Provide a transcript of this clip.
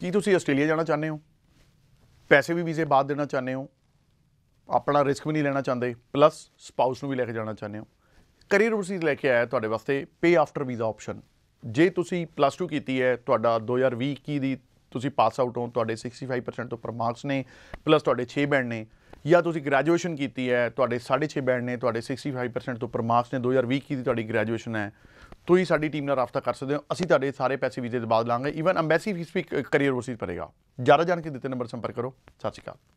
ਕੀ ਤੁਸੀਂ ਆਸਟ੍ਰੇਲੀਆ ਜਾਣਾ ਚਾਹੁੰਦੇ ਹੋ ਪੈਸੇ ਵੀ ਵੀਜ਼ੇ ਬਾਅਦ ਦੇਣਾ ਚਾਹੁੰਦੇ ਹੋ ਆਪਣਾ ਰਿਸਕ ਵੀ ਨਹੀਂ ਲੈਣਾ ਚਾਹੁੰਦੇ ਪਲੱਸ ਸਪਾਊਸ ਨੂੰ ਵੀ ਲੈ ਕੇ ਜਾਣਾ ਚਾਹੁੰਦੇ ਹੋ ਕਰੀਅਰ ਓਵਰਸੀਜ਼ ਲੈ ਕੇ ਆਇਆ ਤੁਹਾਡੇ ਵਾਸਤੇ ਪੇ ਆਫਟਰ ਵੀਜ਼ਾ ਆਪਸ਼ਨ ਜੇ ਤੁਸੀਂ ਪਲੱਸ 2 ਕੀਤੀ ਹੈ ਤੁਹਾਡਾ 2020 ਕੀ ਦੀ ਤੁਸੀਂ ਪਾਸ ਆਊਟ ਹੋ ਤੁਹਾਡੇ 65% ਤੋਂ ਪਰ ਮਾਰਕਸ ਨੇ ਪਲੱਸ ਤੁਹਾਡੇ 6 ਬੈਂਡ ਨੇ ਜਾਂ ਤੁਸੀਂ ਗ੍ਰੈਜੂਏਸ਼ਨ ਕੀਤੀ ਹੈ ਤੁਹਾਡੇ 6.5 ਬੈਂਡ ਨੇ ਤੁਹਾਡੇ 65% ਤੋਂ ਉੱਪਰ ਮਾਰਕਸ ਨੇ 2020 ਕੀ ਦੀ ਤੁਹਾਡੀ ਗ੍ਰੈਜੂਏਸ਼ਨ ਹੈ ਤੁਸੀਂ ਸਾਡੀ ਟੀਮ ਨਾਲ ਰਾਫਤਾ ਕਰ ਸਕਦੇ ਹੋ ਅਸੀਂ ਤੁਹਾਡੇ ਸਾਰੇ ਪੈਸੇ ਵੀਜ਼ੇ ਦੇ ਬਾਅਦ ਲਾਂਗੇ ਅੰਬੈਸੀ ਐਮਬੈਸੀ ਫੀਸ ਵੀ ਕਰੀਅਰ ਵਸੀਤ ਪਰੇਗਾ ਜ਼ਿਆਦਾ ਜਾਣ ਕੇ ਦਿੱਤੇ ਨੰਬਰ ਸੰਪਰਕ ਕਰੋ ਸਤਿ ਸ਼੍ਰੀ ਅਕਾਲ